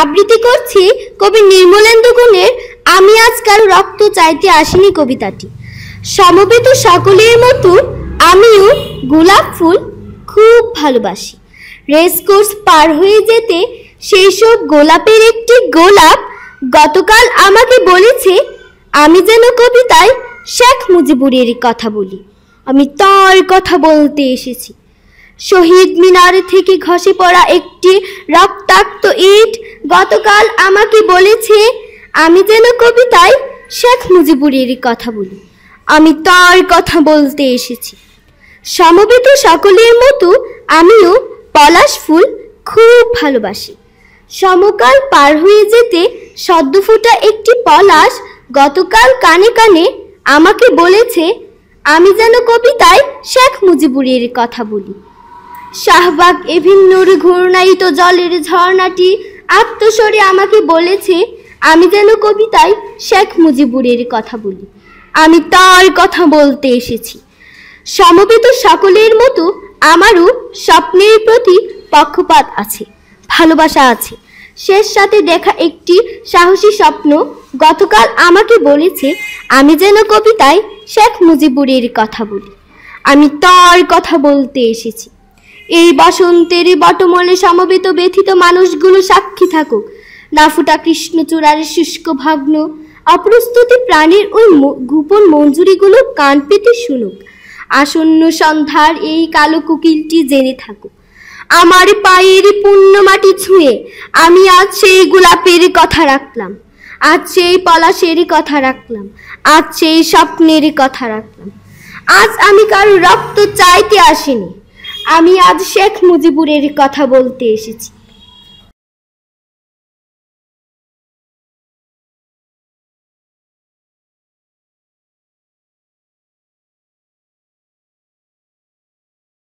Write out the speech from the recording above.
আবৃত্তি করছি কবি নির্মলেন্দু গুণের আমি আজকাল রক্ত চাইতে আসিনি কবিতাটি সমবেত সকলের মতো আমিও গোলাপ ফুল খুব ভালোবাসি রেসকোর্স পার হয়ে যেতে সেই সব গোলাপের একটি গোলাপ গতকাল আমাকে বলেছে আমি যেন কবিতায় শেখ মুজিবুরের কথা বলি আমি তার কথা বলতে এসেছি শহীদ মিনার থেকে ঘষে পড়া একটি রক্তাক্ত ইট গতকাল আমাকে বলেছে আমি যেন কবিতায় শেখ মুজিবুরের কথা বলি আমি তার কথা বলতে এসেছি সমবেত সকলের মতো আমিও পলাশ ফুল খুব ভালোবাসি সমকাল পার হয়ে যেতে সদ্য ফুটা একটি পলাশ গতকাল কানে কানে আমাকে বলেছে আমি যেন কবিতায় শেখ মুজিবুরের কথা বলি শাহবাগ এভিন্ন ঘূর্ণায়িত জলের ঝর্ণাটি আত্মস্বরে আমাকে বলেছে আমি যেন কবিতায় শেখ মুজিবুরের কথা বলি আমি তার কথা বলতে এসেছি সমবেত সকলের মতো আমারও স্বপ্নের প্রতি পক্ষপাত আছে ভালোবাসা আছে শেষ সাথে দেখা একটি সাহসী স্বপ্ন গতকাল আমাকে বলেছে আমি যেন কবিতায় শেখ মুজিবুরের কথা বলি আমি তার কথা বলতে এসেছি এই বাসন্তেরই বটমলে সমবেত ব্যথিত মানুষগুলো সাক্ষী থাকুক নাফুটা কৃষ্ণচূড়ার শুষ্ক ভাগ্ন অপ্রস্তুতি প্রাণীর ওই গোপন মঞ্জুরিগুলো কান পেতে শুনুক আসন্ন সন্ধ্যার এই কালো কুকিলটি জেনে থাকুক আমার পায়ের পুণ্য মাটি ছুঁয়ে আমি আজ সেই গোলাপের কথা রাখলাম আজ সেই পলাশের কথা রাখলাম আজ সেই স্বপ্নের কথা রাখলাম আজ আমি কারো রক্ত চাইতে আসিনি আমি আজ শেখ মুজিবুরের কথা বলতে এসেছি